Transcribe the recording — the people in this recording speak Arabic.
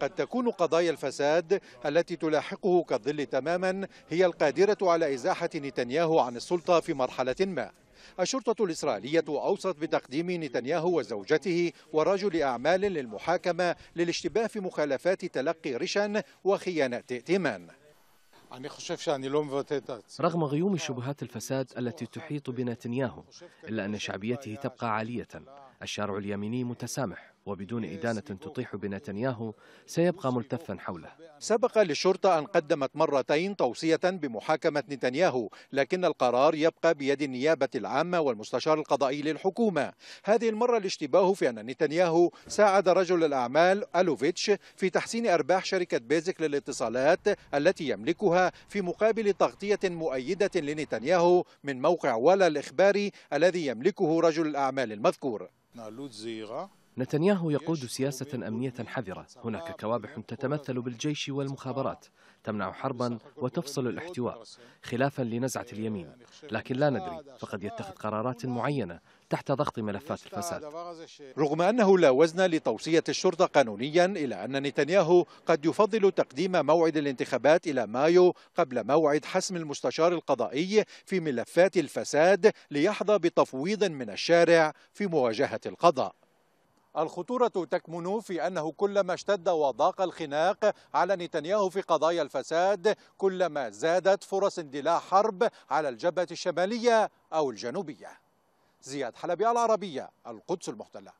قد تكون قضايا الفساد التي تلاحقه كالظل تماما هي القادرة على إزاحة نتنياهو عن السلطة في مرحلة ما الشرطة الإسرائيلية أوصت بتقديم نتنياهو وزوجته ورجل أعمال للمحاكمة للاشتباه في مخالفات تلقي رشا وخيانة ائتمان رغم غيوم شبهات الفساد التي تحيط بنتنياهو إلا أن شعبيته تبقى عالية الشارع اليميني متسامح وبدون إدانة تطيح بنتنياهو سيبقى ملتفا حوله سبق للشرطة أن قدمت مرتين توصية بمحاكمة نتنياهو لكن القرار يبقى بيد النيابة العامة والمستشار القضائي للحكومة هذه المرة الاشتباه في أن نتنياهو ساعد رجل الأعمال ألوفيتش في تحسين أرباح شركة بيزك للاتصالات التي يملكها في مقابل تغطية مؤيدة لنتنياهو من موقع ولا الإخباري الذي يملكه رجل الأعمال المذكور نتنياهو يقود سياسة أمنية حذرة هناك كوابح تتمثل بالجيش والمخابرات تمنع حربا وتفصل الاحتواء خلافا لنزعة اليمين لكن لا ندري فقد يتخذ قرارات معينة تحت ضغط ملفات الفساد رغم أنه لا وزن لتوصية الشرطة قانونيا إلا أن نتنياهو قد يفضل تقديم موعد الانتخابات إلى مايو قبل موعد حسم المستشار القضائي في ملفات الفساد ليحظى بتفويض من الشارع في مواجهة القضاء الخطورة تكمن في أنه كلما اشتد وضاق الخناق على نتنياهو في قضايا الفساد كلما زادت فرص اندلاع حرب على الجبهة الشمالية أو الجنوبية زياد حلبي العربية القدس المحتلة